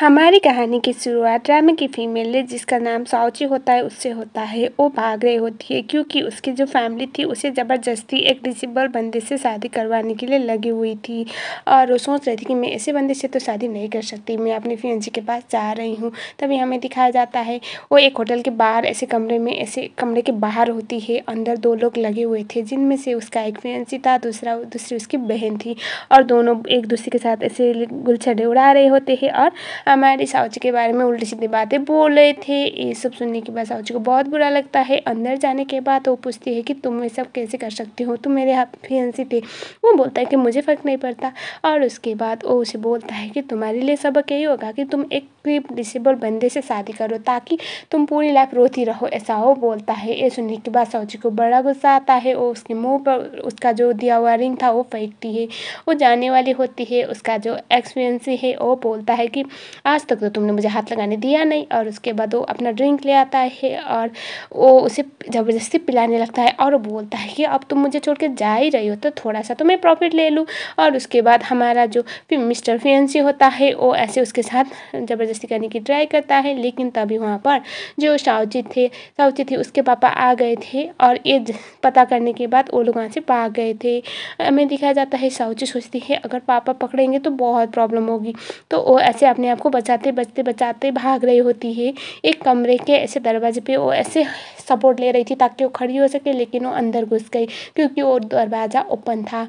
हमारी कहानी की शुरुआत ड्रामे की फीमेल है जिसका नाम साउची होता है उससे होता है वो भाग रही होती है क्योंकि उसकी जो फैमिली थी उसे ज़बरदस्ती एक डिसेबल बंदे से शादी करवाने के लिए लगी हुई थी और वो सोच रही थी कि मैं ऐसे बंदे से तो शादी नहीं कर सकती मैं अपनी फियंसी के पास जा रही हूँ तभी हमें दिखाया जाता है वो एक होटल के बाहर ऐसे कमरे में ऐसे कमरे के बाहर होती है अंदर दो लोग लगे हुए थे जिनमें से उसका एक फियंसी था दूसरा दूसरी उसकी बहन थी और दोनों एक दूसरे के साथ ऐसे गुलछड़े उड़ा रहे होते हैं और हमारे साहू के बारे में उल्टी सीधी बातें बोल रहे थे ये सब सुनने के बाद साहू को बहुत बुरा लगता है अंदर जाने के बाद वो पूछती है कि तुम ये सब कैसे कर सकती हो तुम मेरे फियंसी थे वो बोलता है कि मुझे फ़र्क नहीं पड़ता और उसके बाद वो उसे बोलता है कि तुम्हारे लिए सबक यही होगा कि तुम एक डिसेबल बंदे से शादी करो ताकि तुम पूरी लाइफ रोती रहो ऐसा हो बोलता है ये सुनने के बाद साहू को बड़ा गुस्सा आता है और उसके मुंह पर उसका जो दिया हुआ रिंग था वो फेंकती है वो जाने वाली होती है उसका जो एक्सपीरियंस है वो बोलता है कि आज तक तो तुमने मुझे हाथ लगाने दिया नहीं और उसके बाद वो अपना ड्रिंक ले आता है और वो उसे ज़बरदस्ती पिलाने लगता है और वो बोलता है कि अब तुम मुझे छोड़ के जा ही रही हो तो थोड़ा सा तो मैं प्रॉफिट ले लूँ और उसके बाद हमारा जो मिस्टर फियंसी होता है वो ऐसे उसके साथ ज़बरदस्ती करने की ट्राई करता है लेकिन तभी वहाँ पर जो सावची थे सावची थे उसके पापा आ गए थे और ये पता करने के बाद वो लोग वहाँ से पा गए थे हमें दिखाया जाता है सावची सोचती है अगर पापा पकड़ेंगे तो बहुत प्रॉब्लम होगी तो वो ऐसे अपने आप को बचाते बचते बचाते भाग रही होती है एक कमरे के ऐसे दरवाजे पे वो ऐसे सपोर्ट ले रही थी ताकि वो खड़ी हो सके लेकिन वो अंदर घुस गई क्योंकि वो दरवाज़ा ओपन था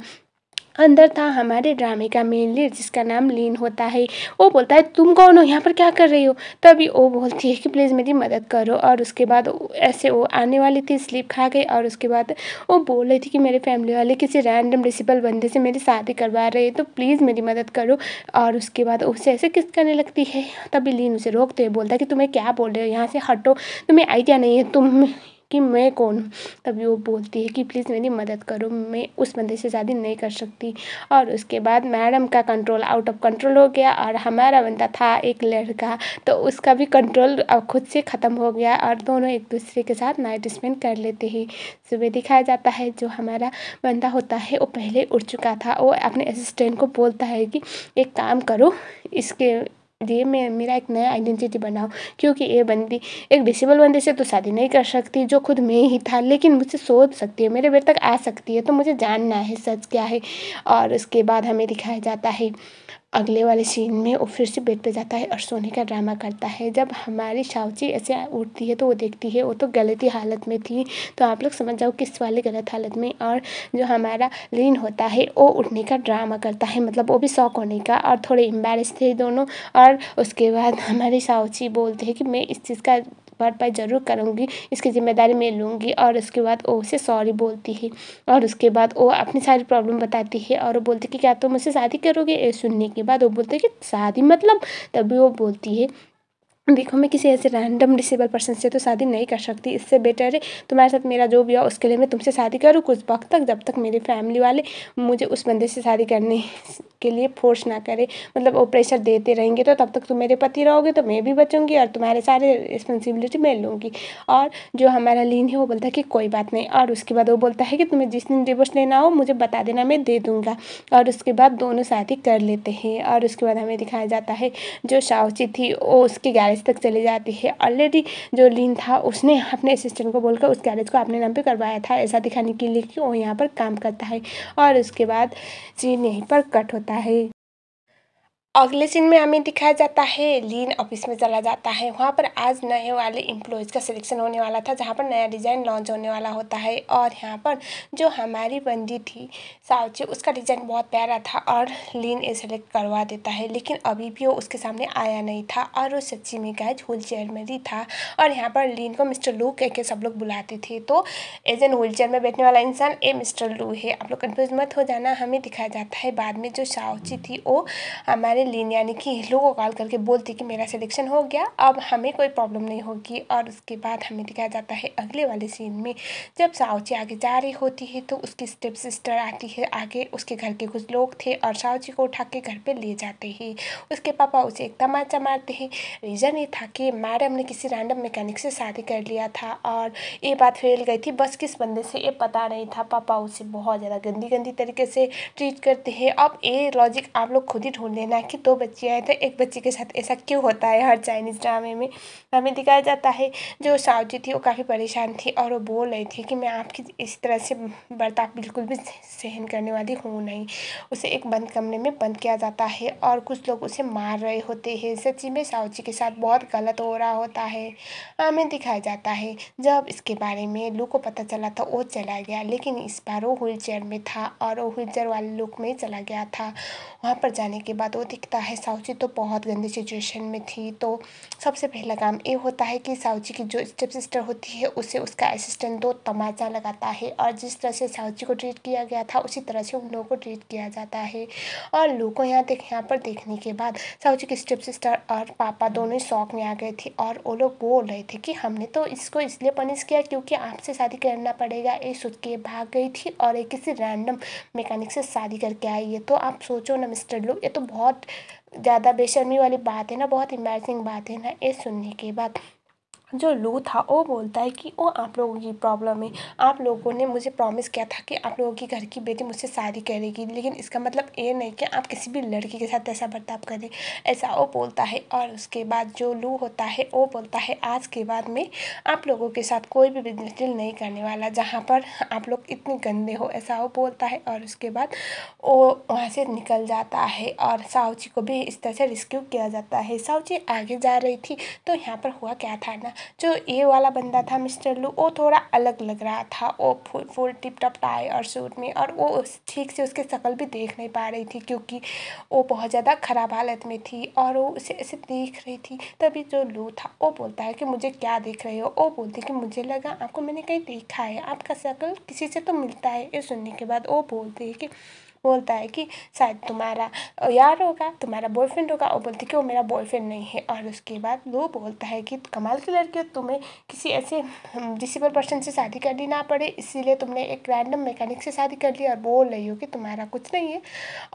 अंदर था हमारे ड्रामे का मेन लीड जिसका नाम लीन होता है वो बोलता है तुम कौन हो यहाँ पर क्या कर रही हो तभी वो बोलती है कि प्लीज़ मेरी मदद करो और उसके बाद ऐसे वो आने वाली थी स्लीप खा गई और उसके बाद वो बोल रही थी कि मेरे फैमिली वाले किसी रैंडम डिसिबल बंदे से मेरी शादी करवा रहे हैं तो प्लीज़ मेरी मदद करो और उसके बाद उसे ऐसे किस करने लगती है तभी लीन उसे रोकते हुए बोलता है कि तुम्हें क्या बोल रहे हो यहाँ से हटो तुम्हें आइडिया नहीं है तुम कि मैं कौन हूँ तभी वो बोलती है कि प्लीज़ मेरी मदद करो मैं उस बंदे से शादी नहीं कर सकती और उसके बाद मैडम का कंट्रोल आउट ऑफ कंट्रोल हो गया और हमारा बंदा था एक लड़का तो उसका भी कंट्रोल खुद से ख़त्म हो गया और दोनों एक दूसरे के साथ नाइट स्पेंड कर लेते हैं सुबह दिखाया जाता है जो हमारा बंदा होता है वो पहले उड़ चुका था वो अपने असिस्टेंट को बोलता है कि एक काम करो इसके दिए मैं मेरा एक नया आइडेंटिटी बनाऊँ क्योंकि ये बंदी एक डिसेबल बंदी से तो शादी नहीं कर सकती जो खुद मैं ही था लेकिन मुझसे सोच सकती है मेरे बेर तक आ सकती है तो मुझे जानना है सच क्या है और उसके बाद हमें दिखाया जाता है अगले वाले सीन में वो फिर से बेड पे जाता है और सोने का ड्रामा करता है जब हमारी शावची ऐसे उठती है तो वो देखती है वो तो गलत ही हालत में थी तो आप लोग समझ जाओ किस वाले गलत हालत में और जो हमारा लीन होता है वो उठने का ड्रामा करता है मतलब वो भी शौक होने का और थोड़े एम्बेरस थे दोनों और उसके बाद हमारी सावची बोलते हैं कि मैं इस चीज़ का भरपाई ज़रूर करूँगी इसकी ज़िम्मेदारी मैं लूँगी और उसके बाद वो उसे सॉरी बोलती है और उसके बाद वो अपनी सारी प्रॉब्लम बताती है और वो बोलती कि क्या तुम मुझसे शादी करोगे ये सुनने के बाद वो बोलते कि शादी मतलब तभी वो बोलती है देखो मैं किसी ऐसे रैंडम डिसेबल पर्सन से तो शादी नहीं कर सकती इससे बेटर है तुम्हारे साथ मेरा जो भी हो उसके लिए मैं तुमसे शादी करूँ कुछ वक्त तक जब तक मेरे फैमिली वाले मुझे उस बंदे से शादी करने के लिए फोर्स ना करें मतलब वो प्रेशर देते रहेंगे तो तब तक तुम मेरे पति रहोगे तो मैं भी बचूंगी और तुम्हारे सारे रिस्पॉन्सिबिलिटी मैं लूँगी और जो हमारा लीन है वो बोलता है कि कोई बात नहीं और उसके बाद वो बोलता है कि तुम्हें जिस दिन डिवोर्स लेना हो मुझे बता देना मैं दे दूँगा और उसके बाद दोनों शादी कर लेते हैं और उसके बाद हमें दिखाया जाता है जो सावची थी वो उसके गैरेज तक चले जाती है ऑलरेडी जो लीन था उसने अपने असिस्टेंट को बोलकर उस गैरेज को अपने नाम पर करवाया था ऐसा दिखाने के लिए कि वो यहाँ पर काम करता है और उसके बाद सीन यहीं पर कट होता है जाता है अगले सीन में हमें दिखाया जाता है लीन ऑफिस में चला जाता है वहाँ पर आज नए वाले इम्प्लॉयज का सिलेक्शन होने वाला था जहाँ पर नया डिज़ाइन लॉन्च होने वाला होता है और यहाँ पर जो हमारी बंदी थी सावची उसका डिज़ाइन बहुत प्यारा था और लीन ये सेलेक्ट करवा देता है लेकिन अभी भी वो उसके सामने आया नहीं था और वो सच्ची में गैज व्हील चेयर में ही था और यहाँ पर लीन को मिस्टर लू कह के सब लोग बुलाते थे तो एज एन व्हील चेयर में बैठने वाला इंसान ए मिस्टर लू है आप लोग कन्फ्यूज मत हो जाना हमें दिखाया जाता है बाद में जो सावची थी वो हमारे हमें लीन यानी कि लोगों को कॉल करके बोलती कि मेरा सिलेक्शन हो गया अब हमें कोई प्रॉब्लम नहीं होगी और उसके बाद हमें दिखाया जाता है अगले वाले सीन में जब सावची आगे जा रही होती है तो उसकी स्टेप सिस्टर आती है आगे उसके घर के कुछ लोग थे और सावची को उठा के घर पर ले जाते हैं उसके पापा उसे एक तमाचा मारते हैं रीज़न ये था कि मैडम ने किसी रैंडम मैकेनिक से शादी कर लिया था और ये बात फैल गई थी बस किस बंदे से ये पता नहीं था पापा उसे बहुत ज़्यादा गंदी गंदी तरीके से ट्रीट करते हैं अब ये लॉजिक आप लोग खुद ही ढूंढ लेना कि दो बच्चे आए थे एक बच्चे के साथ ऐसा क्यों होता है हर चाइनीज़ ड्रामे में हमें दिखाया जाता है जो सावजी थी वो काफ़ी परेशान थी और वो बोल रही थी कि मैं आपकी इस तरह से बर्ताव बिल्कुल भी सहन करने वाली हूँ नहीं उसे एक बंद कमरे में बंद किया जाता है और कुछ लोग उसे मार रहे होते हैं सच्ची में सावजी के साथ बहुत गलत हो रहा होता है हमें दिखाया जाता है जब इसके बारे में लू को पता चला था तो वो चला गया लेकिन इस बार वो व्हील चेयर में था और वो व्हील चेयर वाले लुक में चला गया था वहाँ पर जाने के बाद वो दिखता है साहू तो बहुत गंदी सिचुएशन में थी तो सबसे पहला काम ये होता है कि साहू की जो स्टेप सिस्टर होती है उसे उसका असिस्टेंट दो तमाचा लगाता है और जिस तरह से साउची को ट्रीट किया गया था उसी तरह से उन लोगों को ट्रीट किया जाता है और लोगों यहाँ देख यहाँ पर देखने के बाद साहू की स्टेप सिस्टर और पापा दोनों ही शौक में आ गए थे और वो लोग बोल रहे थे कि हमने तो इसको इसलिए पनिश किया क्योंकि आपसे शादी करना पड़ेगा ये सोच के भाग गई थी और एक किसी रैंडम मैकेनिक से शादी करके आई है तो आप सोचो ना मिस्टर लोग ये तो बहुत ज़्यादा बेशर्मी वाली बात है ना बहुत इम्बैरसिंग बात है ना ये सुनने के बाद जो लू था वो बोलता है कि वो आप लोगों की प्रॉब्लम है आप लोगों ने मुझे प्रॉमिस किया था कि आप लोगों की घर की बेटी मुझसे शादी करेगी लेकिन इसका मतलब ये नहीं कि आप किसी भी लड़की के साथ ऐसा बर्ताव करें ऐसा वो बोलता है और उसके बाद जो लू होता है वो बोलता है आज के बाद में आप लोगों के साथ कोई भी बिजनेस डील नहीं करने वाला जहाँ पर आप लोग इतने गंदे हो ऐसा वो बोलता है और उसके बाद वो वहाँ से निकल जाता है और साउची को भी इस तरह से रेस्क्यू किया जाता है साहुची आगे जा रही थी तो यहाँ पर हुआ क्या था ना जो ये वाला बंदा था मिस्टर लू वो थोड़ा अलग लग रहा था वो full full tip top tie और सूट में और वो ठीक से उसकी शक्ल भी देख नहीं पा रही थी क्योंकि वो बहुत ज़्यादा ख़राब हालत में थी और वो उसे ऐसे देख रही थी तभी जो लू था वो बोलता है कि मुझे क्या देख रहे हो वो बोलती कि मुझे लगा आपको मैंने कहीं देखा है आपका शक्ल किसी से तो मिलता है ये सुनने के बाद वो बोलती है कि बोलता है कि शायद तुम्हारा यार होगा तुम्हारा बॉयफ्रेंड होगा और बोलती कि वो मेरा बॉयफ्रेंड नहीं है और उसके बाद वो बोलता है कि कमाल की लड़की हो तुम्हें किसी ऐसे डिसेबल पर्सन से शादी करनी ना पड़े इसीलिए तुमने एक रैंडम मैकेनिक से शादी कर ली और बोल रही हो कि तुम्हारा कुछ नहीं है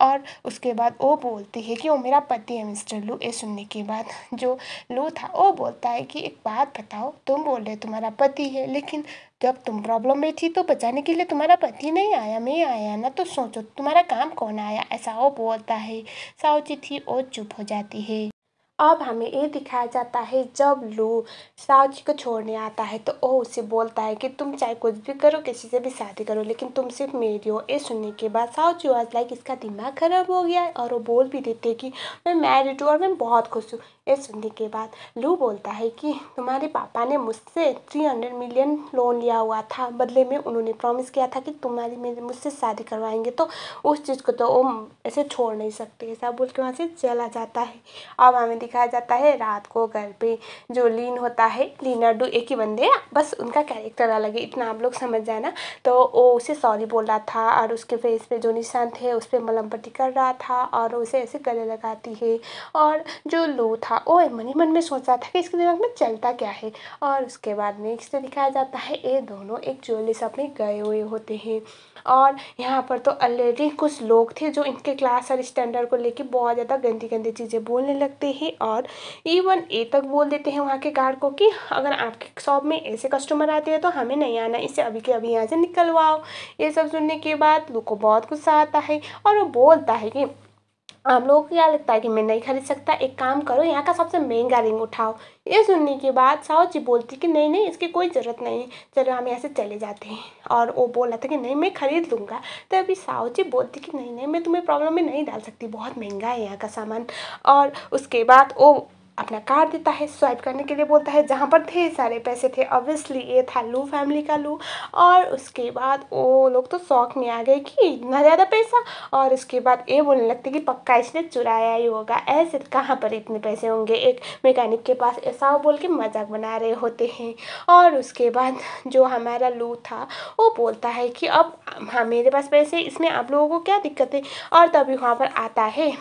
और उसके बाद वो बोलती है कि वो मेरा पति है मिस्टर लू ये सुनने के बाद जो लू था वो बोलता है कि एक बात बताओ तुम बोल रहे तुम्हारा पति है लेकिन जब तुम प्रॉब्लम में थी तो बचाने के लिए तुम्हारा पति नहीं आया मैं आया ना तो सोचो तुम्हारा तुम्हारा काम कौन आया ऐसा वो बोलता है साहू जी थी चुप हो जाती है अब हमें ये दिखाया जाता है जब लू जी को छोड़ने आता है तो वो उसे बोलता है कि तुम चाहे कुछ भी करो किसी से भी शादी करो लेकिन तुम सिर्फ मेरी हो ये सुनने के बाद जी वॉज लाइक इसका दिमाग ख़राब हो गया है और वो बोल भी देते कि मैं मैरिड हूँ और मैं बहुत खुश हूँ ये सुनने के बाद लू बोलता है कि तुम्हारे पापा ने मुझसे थ्री हंड्रेड मिलियन लोन लिया हुआ था बदले में उन्होंने प्रॉमिस किया था कि तुम्हारी मेरे मुझसे शादी करवाएंगे तो उस चीज़ को तो वो ऐसे छोड़ नहीं सकते ऐसा बोल के वहाँ से चला जाता है अब हमें दिखाया जाता है रात को घर पे जो लीन होता है लीनाडू एक ही बंदे बस उनका कैरेक्टर अलग है इतना आप लोग समझ जाना तो वो उसे सॉरी बोल रहा था और उसके फेस पे जो निशान थे उस पर मलम पट्टी कर रहा था और उसे ऐसे गले लगाती है और जो लू था वो मन ही मन में सोच रहा था कि इसके दिमाग में चलता क्या है और उसके बाद नेक्स्ट दिखाया जाता है ये दोनों एक ज्वेलरी शॉप में गए हुए होते हैं और यहाँ पर तो ऑलरेडी कुछ लोग थे जो इनके क्लास और स्टैंडर्ड को लेके बहुत ज़्यादा गंदी गंदी चीज़ें बोलने लगते हैं और इवन ए तक बोल देते हैं वहाँ के गार्ड को कि अगर आपके शॉप में ऐसे कस्टमर आते हैं तो हमें नहीं आना इसे अभी के अभी यहाँ से निकलवाओ ये सब सुनने के बाद लोग को बहुत गुस्सा आता है और वो बोलता है कि आप लोगों को क्या लगता है कि मैं नहीं खरीद सकता एक काम करो यहाँ का सबसे महंगा रिंग उठाओ ये सुनने के बाद साहु जी बोलती कि नहीं नहीं इसकी कोई ज़रूरत नहीं चलो हम यहाँ से चले जाते हैं और वो बोल रहा था कि नहीं मैं खरीद लूँगा तो अभी साहु जी बोलती कि नहीं नहीं मैं तुम्हें प्रॉब्लम में नहीं डाल सकती बहुत महंगा है यहाँ का सामान और उसके बाद वो अपना कार्ड देता है स्वाइप करने के लिए बोलता है जहाँ पर ढेर सारे पैसे थे ऑब्वियसली ये था लू फैमिली का लू और उसके बाद वो लोग तो शौक में आ गए कि इतना ज़्यादा पैसा और उसके बाद ये बोलने लगते कि पक्का इसने चुराया ही होगा ऐसे कहाँ पर इतने पैसे होंगे एक मैकेनिक के पास ऐसा बोल के मजाक बना रहे होते हैं और उसके बाद जो हमारा लू था वो बोलता है कि अब हाँ मेरे पास पैसे इसमें आप लोगों को क्या दिक्कत है और तभी वहाँ पर आता है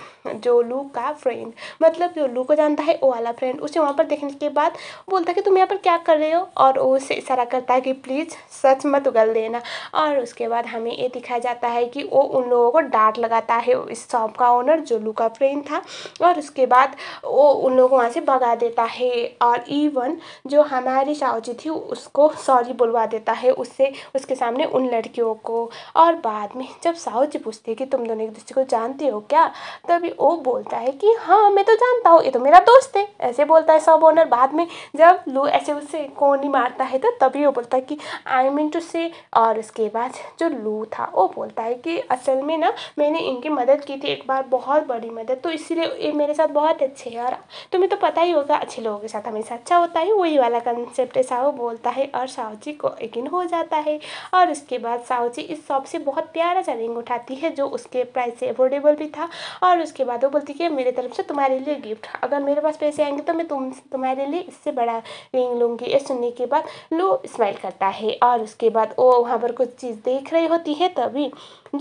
जो लू का फ्रेंड मतलब जो लू को जानता है वाला फ्रेंड उसे वहाँ पर देखने के बाद बोलता है कि तुम यहाँ पर क्या कर रहे हो और वो उसे इशारा करता है कि प्लीज़ सच मत उगल देना और उसके बाद हमें ये दिखाया जाता है कि वो उन लोगों को डांट लगाता है इस शॉप का ओनर जो लू का फ्रेंड था और उसके बाद वो उन लोगों को वहाँ से भगा देता है और इवन जो हमारी सावजी थी उसको सॉरी बुलवा देता है उससे उसके सामने उन लड़कियों को और बाद में जब सावजी पूछती है कि तुम दोनों एक दूसरे को जानते हो क्या तभी वो बोलता है कि हाँ मैं तो जानता हूँ ये तो मेरा दोस्त नमस्ते ऐसे बोलता है सब ओनर बाद में जब लो ऐसे उससे कोनी मारता है तो तभी वो बोलता है कि आई मीन टू से और उसके बाद जो लू था वो बोलता है कि असल में ना मैंने इनकी मदद की थी एक बार बहुत बड़ी मदद तो इसीलिए ये मेरे साथ बहुत अच्छे हैं और तुम्हें तो पता ही होगा अच्छे लोगों के साथ हमेशा अच्छा होता है वही वाला कंसेप्ट ऐसा वो बोलता है और साहू जी को यकीन हो जाता है और उसके बाद साहू जी इस शॉप से बहुत प्यारा सा रिंग उठाती है जो उसके प्राइस से अफोर्डेबल भी था और उसके बाद वो बोलती है कि मेरे तरफ से तुम्हारे लिए गिफ्ट अगर मेरे पास पैसे आएंगे तो मैं तुम तुम्हारे लिए इससे बड़ा रिंग लूँगी ये सुनने के बाद लो स्माइल करता है और उसके बाद वो वहाँ पर कुछ चीज़ देख रही होती है तभी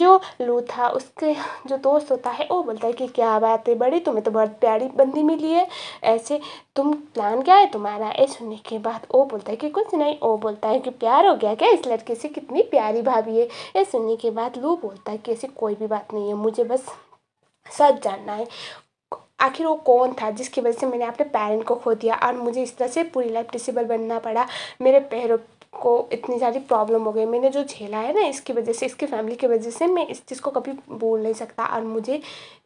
जो लू था उसके जो दोस्त होता है वो बोलता है कि क्या बात है बड़ी तुम्हें तो बहुत प्यारी बंदी मिली है ऐसे तुम प्लान क्या है तुम्हारा ये सुनने के बाद वो बोलता है कि कुछ नहीं वो बोलता है कि प्यार हो गया क्या इस लड़के से कितनी प्यारी भाभी है ये सुनने के बाद लू बोलता है कि ऐसी कोई भी बात नहीं है मुझे बस सच जानना है आखिर वो कौन था जिसकी वजह से मैंने अपने पैरेंट को खो दिया और मुझे इस तरह से पूरी लाइफ डिसेबल बनना पड़ा मेरे पैरों को इतनी सारी प्रॉब्लम हो गई मैंने जो झेला है ना इसकी वजह से इसकी फैमिली की वजह से मैं इस चीज़ को कभी बोल नहीं सकता और मुझे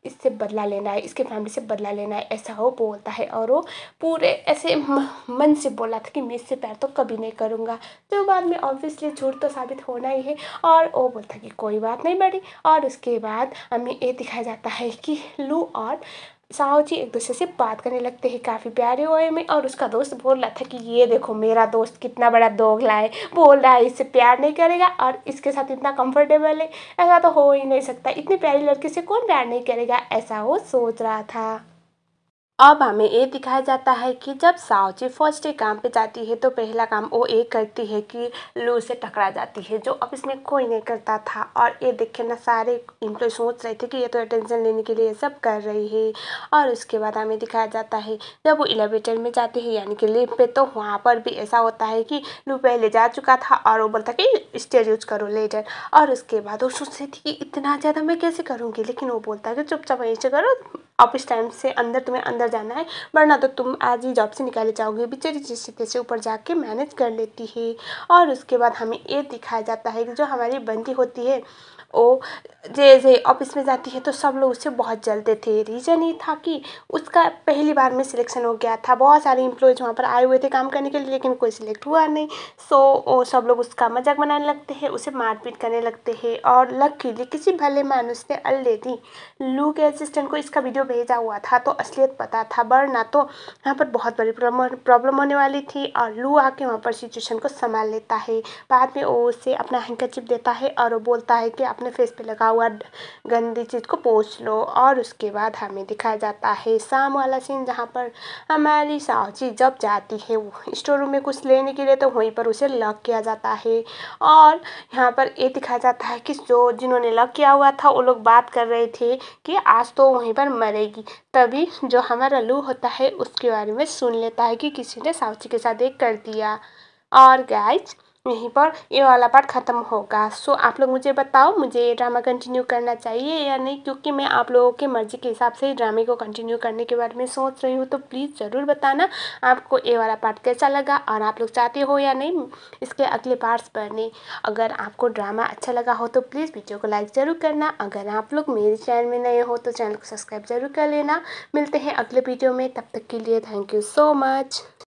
इससे बदला लेना है इसके फैमिली से बदला लेना है ऐसा वो बोलता है और वो पूरे ऐसे मन से बोला था कि मैं इससे प्यार तो कभी नहीं करूँगा तो बाद में ऑब्वियसली झूठ तो साबित होना ही है और वो बोलता कि कोई बात नहीं बड़ी और उसके बाद हमें ये दिखाया जाता है कि लू और साहू जी एक दूसरे से बात करने लगते हैं काफ़ी प्यारे हुए में और उसका दोस्त बोल रहा था कि ये देखो मेरा दोस्त कितना बड़ा दोगला है बोल रहा है इससे प्यार नहीं करेगा और इसके साथ इतना कंफर्टेबल है ऐसा तो हो ही नहीं सकता इतनी प्यारी लड़की से कौन प्यार नहीं करेगा ऐसा वो सोच रहा था अब हमें ये दिखाया जाता है कि जब सावची फर्स्ट डे काम पे जाती है तो पहला काम वो ये करती है कि लू से टकरा जाती है जो अब इसमें कोई नहीं करता था और ये देखे ना सारे इम्प्लॉय सोच रहे थे कि ये तो अटेंशन लेने के लिए सब कर रही है और उसके बाद हमें दिखाया जाता है जब वो एलिवेटर में जाती है यानी कि लिफ्ट पे तो वहाँ पर भी ऐसा होता है कि लू पहले जा चुका था और वो बोलता कि स्टेज यूज करो लेटर और उसके बाद वो सोच रही थी कि इतना ज़्यादा मैं कैसे करूँगी लेकिन वो बोलता है कि चुपचाप यहीं से करो ऑफिस टाइम से अंदर तुम्हें अंदर जाना है वरना तो तुम आज ही जॉब से निकाले जाओगे बेचारी जिससे से ऊपर जाके मैनेज कर लेती है और उसके बाद हमें ये दिखाया जाता है कि जो हमारी बंदी होती है वो जैसे ऑफिस में जाती है तो सब लोग उससे बहुत जलते थे रीज़न ये था कि उसका पहली बार में सिलेक्शन हो गया था बहुत सारे इम्प्लॉयज़ वहाँ पर आए हुए थे काम करने के लिए लेकिन कोई सिलेक्ट हुआ नहीं सो वो सब लोग उसका मजाक बनाने लगते हैं उसे मारपीट करने लगते हैं और लकीली किसी भले मानुस ने अल दी लू के असिस्टेंट को इसका वीडियो भेजा हुआ था तो असलियत पता था वरना तो यहाँ पर बहुत बड़ी प्रॉब्लम होने वाली थी और लू आके वहाँ पर सिचुएशन को संभाल लेता है बाद में वो उसे अपना हैंकर देता है और वो बोलता है कि आप अपने फेस पे लगा हुआ गंदी चीज़ को पोछ लो और उसके बाद हमें दिखाया जाता है शाम वाला सीन जहाँ पर हमारी साहू जब जाती है वो स्टोर रूम में कुछ लेने के लिए तो वहीं पर उसे लॉक किया जाता है और यहाँ पर ये दिखाया जाता है कि जो जिन्होंने लॉक किया हुआ था वो लोग बात कर रहे थे कि आज तो वहीं पर मरेगी तभी जो हमारा लू होता है उसके बारे में सुन लेता है कि किसी ने सावची के साथ एक कर दिया और गाइज यहीं पर ये वाला पार्ट ख़त्म होगा सो आप लोग मुझे बताओ मुझे ये ड्रामा कंटिन्यू करना चाहिए या नहीं क्योंकि मैं आप लोगों के मर्ज़ी के हिसाब से ड्रामे को कंटिन्यू करने के बारे में सोच रही हूँ तो प्लीज़ ज़रूर बताना आपको ये वाला पार्ट कैसा लगा और आप लोग चाहते हो या नहीं इसके अगले पार्ट्स पढ़ने अगर आपको ड्रामा अच्छा लगा हो तो प्लीज़ वीडियो को लाइक ज़रूर करना अगर आप लोग मेरे चैनल में नए हो तो चैनल को सब्सक्राइब ज़रूर कर लेना मिलते हैं अगले वीडियो में तब तक के लिए थैंक यू सो मच